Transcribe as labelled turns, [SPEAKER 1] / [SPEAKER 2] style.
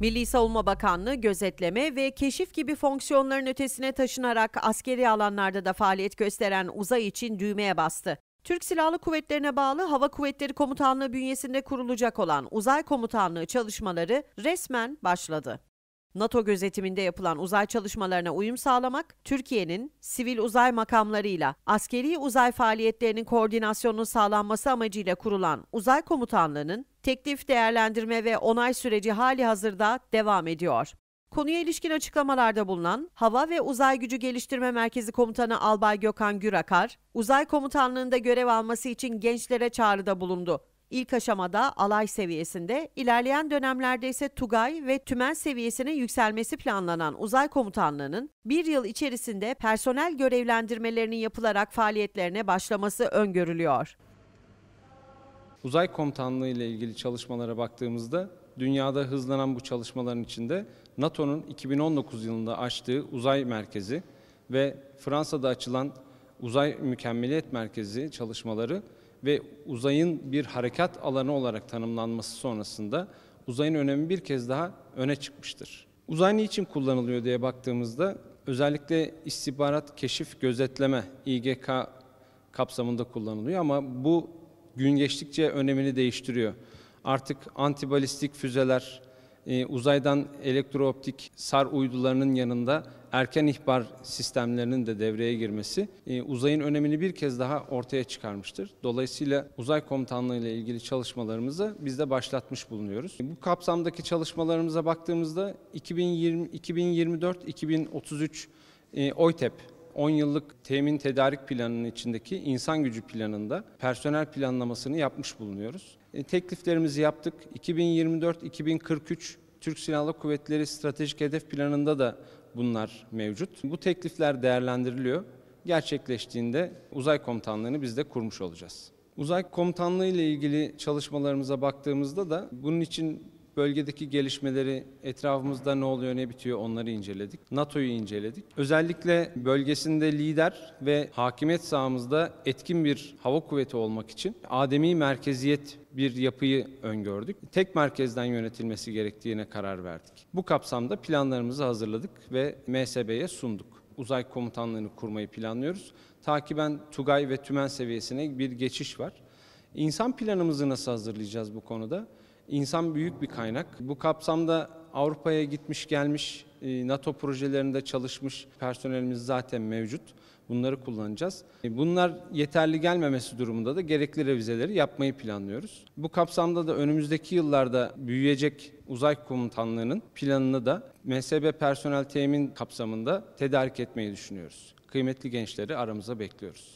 [SPEAKER 1] Milli Savunma Bakanlığı gözetleme ve keşif gibi fonksiyonların ötesine taşınarak askeri alanlarda da faaliyet gösteren uzay için düğmeye bastı. Türk Silahlı Kuvvetlerine bağlı Hava Kuvvetleri Komutanlığı bünyesinde kurulacak olan Uzay Komutanlığı çalışmaları resmen başladı. NATO gözetiminde yapılan uzay çalışmalarına uyum sağlamak, Türkiye'nin sivil uzay makamlarıyla askeri uzay faaliyetlerinin koordinasyonunun sağlanması amacıyla kurulan Uzay Komutanlığı'nın teklif değerlendirme ve onay süreci hali hazırda devam ediyor. Konuya ilişkin açıklamalarda bulunan Hava ve Uzay Gücü Geliştirme Merkezi Komutanı Albay Gökhan Gürakar, Uzay Komutanlığı'nda görev alması için gençlere çağrıda bulundu. İlk aşamada alay seviyesinde, ilerleyen dönemlerde ise Tugay ve Tümen seviyesinin yükselmesi planlanan Uzay Komutanlığı'nın bir yıl içerisinde personel görevlendirmelerinin yapılarak faaliyetlerine başlaması öngörülüyor.
[SPEAKER 2] Uzay Komutanlığı ile ilgili çalışmalara baktığımızda dünyada hızlanan bu çalışmaların içinde NATO'nun 2019 yılında açtığı uzay merkezi ve Fransa'da açılan uzay mükemmeliyet merkezi çalışmaları ve uzayın bir harekat alanı olarak tanımlanması sonrasında uzayın önemi bir kez daha öne çıkmıştır. Uzay niçin kullanılıyor diye baktığımızda özellikle istihbarat, keşif, gözetleme İGK kapsamında kullanılıyor ama bu gün geçtikçe önemini değiştiriyor. Artık antibalistik füzeler, ee, uzaydan elektrooptik sar uydularının yanında erken ihbar sistemlerinin de devreye girmesi e, uzayın önemini bir kez daha ortaya çıkarmıştır. Dolayısıyla uzay komutanlığı ile ilgili çalışmalarımızı biz de başlatmış bulunuyoruz. Bu kapsamdaki çalışmalarımıza baktığımızda 2024 2033 e, OYTEP 10 yıllık temin tedarik planının içindeki insan gücü planında personel planlamasını yapmış bulunuyoruz. E, tekliflerimizi yaptık. 2024-2043 Türk Silahlı Kuvvetleri Stratejik Hedef Planı'nda da bunlar mevcut. Bu teklifler değerlendiriliyor. Gerçekleştiğinde uzay komutanlığını biz de kurmuş olacağız. Uzay komutanlığı ile ilgili çalışmalarımıza baktığımızda da bunun için Bölgedeki gelişmeleri, etrafımızda ne oluyor, ne bitiyor onları inceledik. NATO'yu inceledik. Özellikle bölgesinde lider ve hakimiyet sahamızda etkin bir hava kuvveti olmak için ademi merkeziyet bir yapıyı öngördük. Tek merkezden yönetilmesi gerektiğine karar verdik. Bu kapsamda planlarımızı hazırladık ve MSB'ye sunduk uzay komutanlığını kurmayı planlıyoruz. Takiben Tugay ve Tümen seviyesine bir geçiş var. İnsan planımızı nasıl hazırlayacağız bu konuda? İnsan büyük bir kaynak. Bu kapsamda Avrupa'ya gitmiş gelmiş e, NATO projelerinde çalışmış personelimiz zaten mevcut. Bunları kullanacağız. E, bunlar yeterli gelmemesi durumunda da gerekli revizeleri yapmayı planlıyoruz. Bu kapsamda da önümüzdeki yıllarda büyüyecek uzay komutanlığının planını da MSB personel temin kapsamında tedarik etmeyi düşünüyoruz. Kıymetli gençleri aramıza bekliyoruz.